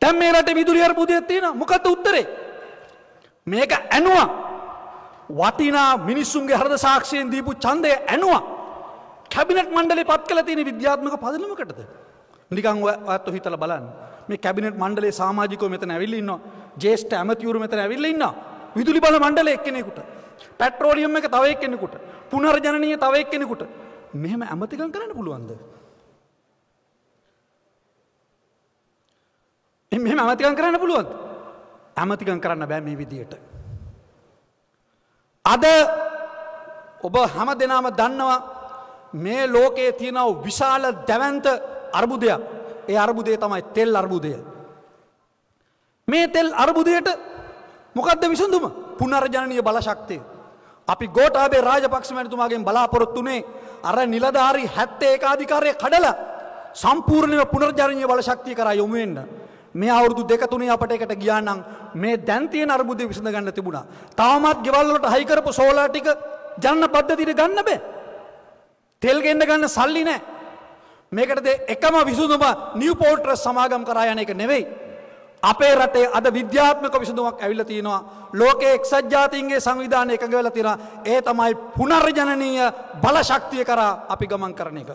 තැම් මේ රට විදුලි අර්බුදයක් තියෙන මොකද උත්තරේ. මේක ඇනවා වටිනා මිනිස්සුන්ගේ හරද සාක්ෂයෙන් දීපු චන්දය ඇනවා කැබිනට මණ්ඩලි පත් කල තියෙන විද්‍යාත්මක පදලමකටද. නිකංව ඇත්ත හිතල බලන්න මේ කැබිනට මණ්ඩලේ සාමාජිකෝ මෙත ඇවිල්ලන්න ජේෂ්ට ඇමතිවරු මෙත ඇවිල්ලන්න විදුලි බල මණ්ඩල එක් කෙනෙකුට පැට්‍රෝලියම් එක තවයක් කෙනෙකුට පුනර්ජනය තවයක් කෙනෙකුට මෙහම ඇමතිකන් කරන්න පුළුවන්ද. මෙම අමතිකම් කරන්න පුළුවොත් ඇමතිකම් කරන්න බෑ මේ විදියට. අද ඔබ හැම දෙනාම දන්නවා මේ ලෝකයේ තියෙනව විශාල දැවන්ත අර්බුදයක් ඒ අර්බුදය තමයි තෙල් අර්බුදය. මේ තෙල් අර්බුදයට මොකක්ද විසඳුම පුනර්ජනය බලශක්තිය. අපි ගෝටාබේ රාජපක්ෂ මැනතුමාගේ බලාපොරොත්තුනේ අර නිලධාරී හැත්තේ ඒකාධිකාරය කඩල සම්පූර්ණය පුනර්ජනය බලශක්තිය කර යොමුවෙන්න්න. මේ අවුරුදු දෙක තුනේ අපට එකට ගියා නම් මේ දැන් තියෙන අර්බුදය විසඳ ගන්න තිබුණා. තාමත් ගෙවල් වලට හයි කරපු සෝලාර් ටික ජන්න පද්ධතියට ගන්න බෑ. තෙල් ගෙන්න ගන්න සල්ලි නෑ. මේකටද එකම විසඳුම නිව්පෝර්ට්‍රස් සමාගම් කරා යන එක නෙවෙයි. අපේ රටේ අද විද්‍යාත්මක විසඳුමක් ඇවිල්ලා තියෙනවා. ලෝකයේ එක්සත් ජාතීන්ගේ සංවිධානය එකඟ වෙලා තියෙනවා. ඒ තමයි පුනර්ජනනීය බලශක්තිය කරා අපි ගමන් කරන එක.